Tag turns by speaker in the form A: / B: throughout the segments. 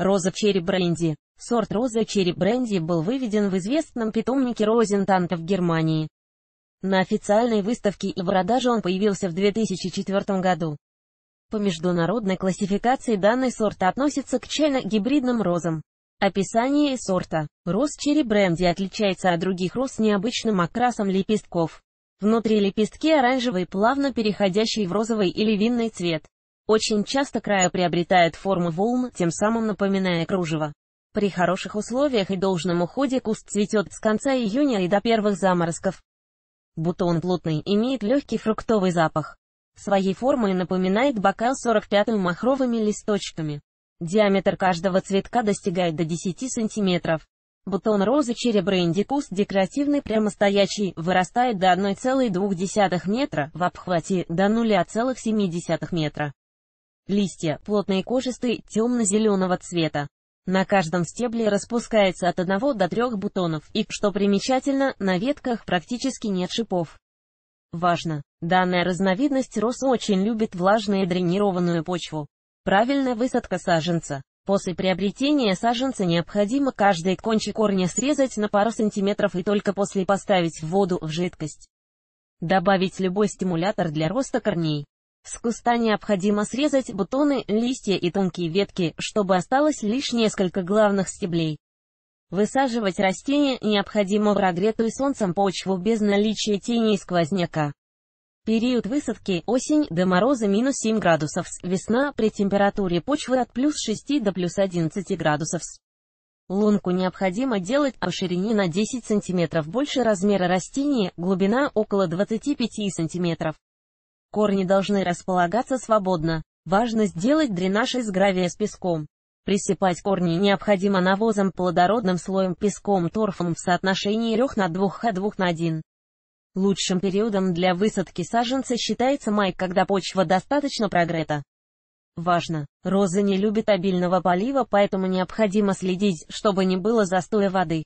A: Роза Черри Бренди. Сорт роза Черри Бренди был выведен в известном питомнике Розентанта в Германии. На официальной выставке и в продаже он появился в 2004 году. По международной классификации данный сорт относится к чайно-гибридным розам. Описание сорта. Роз черри бренди отличается от других роз необычным окрасом лепестков. Внутри лепестки оранжевые, плавно переходящие в розовый или винный цвет. Очень часто края приобретает форму волн, тем самым напоминая кружево. При хороших условиях и должном уходе куст цветет с конца июня и до первых заморозков. Бутон плотный, имеет легкий фруктовый запах. Своей формой напоминает бокал 45-м махровыми листочками. Диаметр каждого цветка достигает до 10 сантиметров. Бутон розы черебра индикус декоративный прямостоящий, вырастает до 1,2 метра, в обхвате до 0,7 метра. Листья плотные кожистые, темно-зеленого цвета. На каждом стебле распускается от одного до трех бутонов и, что примечательно, на ветках практически нет шипов. Важно! Данная разновидность роз очень любит влажную и дренированную почву. Правильная высадка саженца. После приобретения саженца необходимо каждый кончик корня срезать на пару сантиметров и только после поставить в воду в жидкость. Добавить любой стимулятор для роста корней. С куста необходимо срезать бутоны, листья и тонкие ветки, чтобы осталось лишь несколько главных стеблей. Высаживать растения необходимо в прогретую солнцем почву без наличия тени и сквозняка. Период высадки – осень до мороза минус 7 градусов, весна при температуре почвы от плюс 6 до плюс 11 градусов. Лунку необходимо делать о а ширине на 10 см больше размера растения, глубина около 25 см. Корни должны располагаться свободно. Важно сделать дренаж из гравия с песком. Присыпать корни необходимо навозом плодородным слоем песком торфом в соотношении 3 на 2 х 2 на 1. Лучшим периодом для высадки саженца считается май, когда почва достаточно прогрета. Важно, Розы не любят обильного полива, поэтому необходимо следить, чтобы не было застоя воды.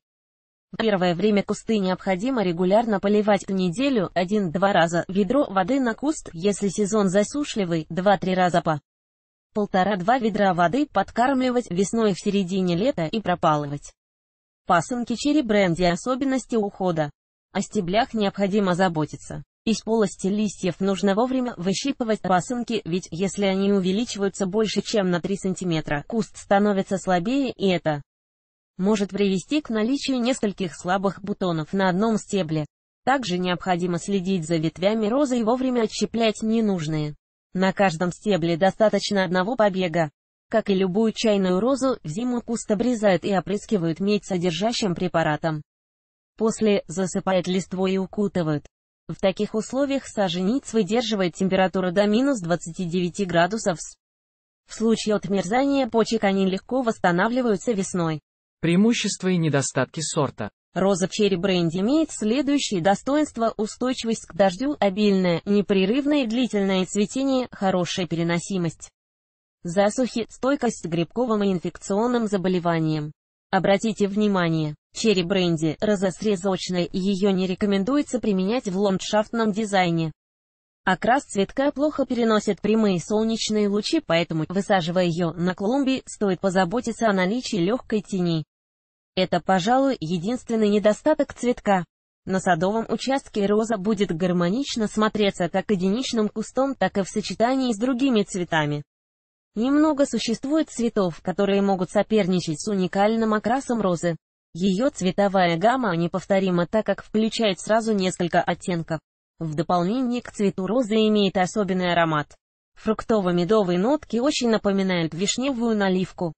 A: Первое время кусты необходимо регулярно поливать в неделю 1-2 раза ведро воды на куст, если сезон засушливый, 2-3 раза по полтора-два ведра воды подкармливать весной в середине лета и пропалывать. Пасынки черебренди особенности ухода. О стеблях необходимо заботиться. Из полости листьев нужно вовремя выщипывать пасынки, ведь если они увеличиваются больше чем на 3 см, куст становится слабее и это может привести к наличию нескольких слабых бутонов на одном стебле. Также необходимо следить за ветвями розы и вовремя отщеплять ненужные. На каждом стебле достаточно одного побега. Как и любую чайную розу, в зиму куст обрезают и опрыскивают медь содержащим препаратом. После засыпают листвой и укутывают. В таких условиях саженец выдерживает температуру до минус 29 градусов. В случае отмерзания почек они легко восстанавливаются весной. Преимущества и недостатки сорта. Роза Черри Бренди имеет следующие достоинства – устойчивость к дождю, обильное, непрерывное и длительное цветение, хорошая переносимость. Засухи, стойкость к грибковым и инфекционным заболеваниям. Обратите внимание, черри бренди, роза срезочная, ее не рекомендуется применять в ландшафтном дизайне. Окрас цветка плохо переносит прямые солнечные лучи, поэтому, высаживая ее на клумбе, стоит позаботиться о наличии легкой тени. Это, пожалуй, единственный недостаток цветка. На садовом участке роза будет гармонично смотреться как единичным кустом, так и в сочетании с другими цветами. Немного существует цветов, которые могут соперничать с уникальным окрасом розы. Ее цветовая гамма неповторима, так как включает сразу несколько оттенков. В дополнение к цвету розы имеет особенный аромат. Фруктово-медовые нотки очень напоминают вишневую наливку.